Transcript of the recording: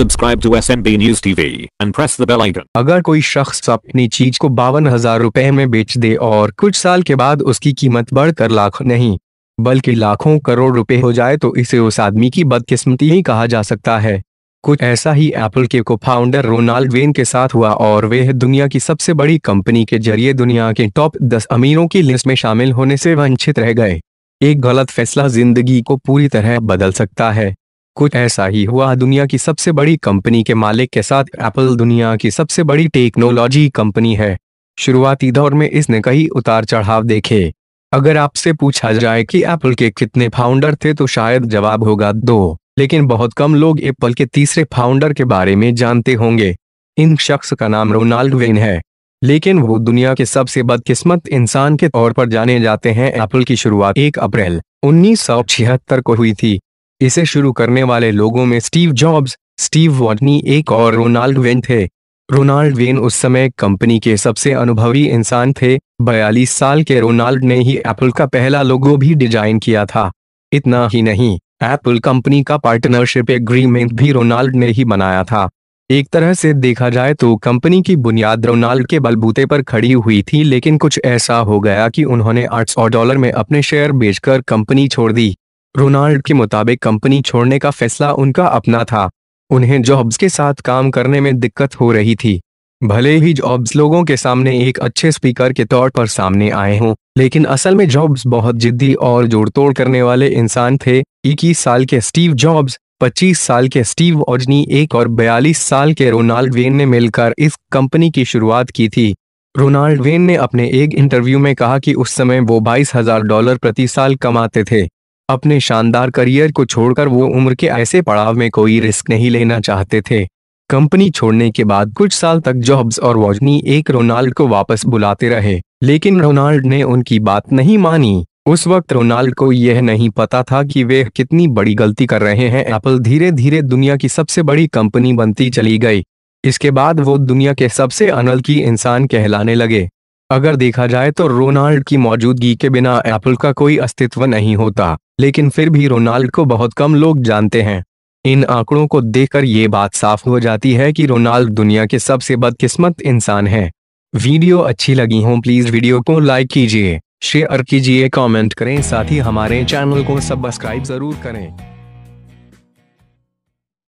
subscribe to S M B news TV and press the bell icon अगर कोई शख्स अपनी चीज को बावन हजार रूपए में बेच दे और कुछ साल के बाद उसकी कीमत बढ़कर लाख नहीं बल्कि लाखों करोड़ रुपए हो जाए तो इसे उस आदमी की बदकिस्मती ही कहा जा सकता है कुछ ऐसा ही एप्पल के को फाउंडर रोनाल्ड वेन के साथ हुआ और वे दुनिया की सबसे बड़ी कंपनी के जरिए दुनिया के टॉप 10 अमीरों की लिस्ट में शामिल होने से वंचित रह गए एक गलत फैसला जिंदगी को पूरी तरह बदल सकता है कुछ ऐसा ही हुआ दुनिया की सबसे बड़ी कंपनी के मालिक के साथ एप्पल दुनिया की सबसे बड़ी टेक्नोलॉजी कंपनी है शुरुआती दौर में इसने कई उतार चढ़ाव देखे अगर आपसे पूछा जाए कि एप्पल के कितने फाउंडर थे तो शायद जवाब होगा दो लेकिन बहुत कम लोग एप्पल के तीसरे फाउंडर के बारे में जानते होंगे इन शख्स का नाम रोनाल्ड वेन है लेकिन वो दुनिया के सबसे बदकिस्मत इंसान के तौर पर जाने जाते हैं एप्पल की शुरुआत 1 अप्रैल उन्नीस को हुई थी इसे शुरू करने वाले लोगों में स्टीव जॉब्स स्टीव वॉटनी एक और रोनाल्ड वेन थे रोनाल्ड वेन उस समय कंपनी के सबसे अनुभवी इंसान थे 42 साल के रोनाल्ड ने ही एप्पल का पहला लोगो भी डिजाइन किया था इतना ही नहीं एप्पल कंपनी का पार्टनरशिप एग्रीमेंट भी रोनाल्ड ने ही बनाया था एक तरह से देखा जाए तो कंपनी की बुनियाद रोनाल्ड के बलबूते पर खड़ी हुई थी लेकिन कुछ ऐसा हो गया कि उन्होंने 800 डॉलर में अपने शेयर बेचकर कंपनी छोड़ दी रोनाल्ड के मुताबिक कंपनी छोड़ने का फैसला उनका अपना था उन्हें जॉब्स के साथ काम करने में दिक्कत हो रही थी भले ही जॉब्स लोगों के सामने एक अच्छे स्पीकर के तौर पर सामने आए हों लेकिन असल में जॉब्स बहुत जिद्दी और जोड़तोड़ करने वाले इंसान थे इक्कीस साल के स्टीव जॉब्स 25 साल के स्टीव ओजनी एक और 42 साल के रोनाल्ड वेन ने मिलकर इस कंपनी की शुरुआत की थी रोनाल्ड वेन ने अपने एक इंटरव्यू में कहा कि उस समय वो बाईस हजार डॉलर प्रति साल कमाते थे अपने शानदार करियर को छोड़कर वो उम्र के ऐसे पड़ाव में कोई रिस्क नहीं लेना चाहते थे कंपनी छोड़ने के बाद कुछ साल तक जॉब्स और वॉजनी एक रोनाल्ड को वापस बुलाते रहे लेकिन रोनाल्ड ने उनकी बात नहीं मानी उस वक्त रोनाल्ड को यह नहीं पता था कि वे कितनी बड़ी गलती कर रहे हैं एप्पल धीरे धीरे दुनिया की सबसे बड़ी कंपनी बनती चली गई इसके बाद वो दुनिया के सबसे अनल की इंसान कहलाने लगे अगर देखा जाए तो रोनाल्ड की मौजूदगी के बिना एप्पल का कोई अस्तित्व नहीं होता लेकिन फिर भी रोनाल्ड को बहुत कम लोग जानते हैं इन आंकड़ों को देखकर ये बात साफ हो जाती है कि रोनाल्ड दुनिया के सबसे बदकिस्मत इंसान है वीडियो अच्छी लगी हो प्लीज वीडियो को लाइक कीजिए शेयर कीजिए कमेंट करें साथ ही हमारे चैनल को सब्सक्राइब जरूर करें